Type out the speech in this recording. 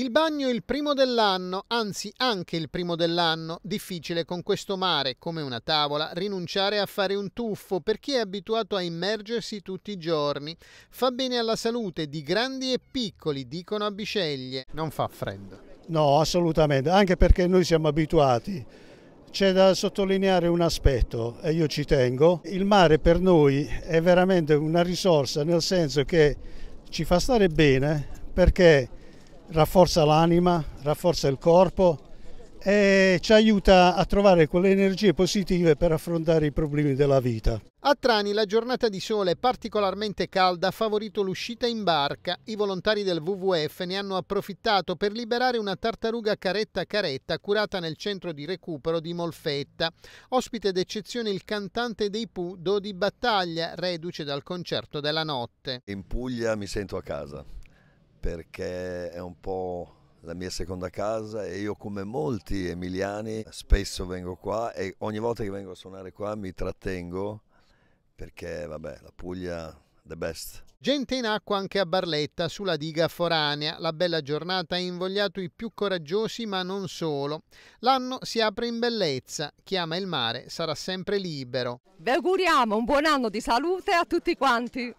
Il bagno è il primo dell'anno, anzi anche il primo dell'anno, difficile con questo mare, come una tavola, rinunciare a fare un tuffo per chi è abituato a immergersi tutti i giorni. Fa bene alla salute di grandi e piccoli, dicono a Bisceglie. Non fa freddo. No, assolutamente, anche perché noi siamo abituati. C'è da sottolineare un aspetto e io ci tengo. Il mare per noi è veramente una risorsa nel senso che ci fa stare bene perché rafforza l'anima, rafforza il corpo e ci aiuta a trovare quelle energie positive per affrontare i problemi della vita. A Trani la giornata di sole particolarmente calda ha favorito l'uscita in barca. I volontari del WWF ne hanno approfittato per liberare una tartaruga caretta caretta curata nel centro di recupero di Molfetta. Ospite d'eccezione il cantante dei Pudo di Battaglia, reduce dal concerto della notte. In Puglia mi sento a casa perché è un po' la mia seconda casa e io come molti emiliani spesso vengo qua e ogni volta che vengo a suonare qua mi trattengo perché vabbè la Puglia the best. Gente in acqua anche a Barletta, sulla diga foranea. La bella giornata ha invogliato i più coraggiosi, ma non solo. L'anno si apre in bellezza. Chi ama il mare sarà sempre libero. Vi auguriamo un buon anno di salute a tutti quanti.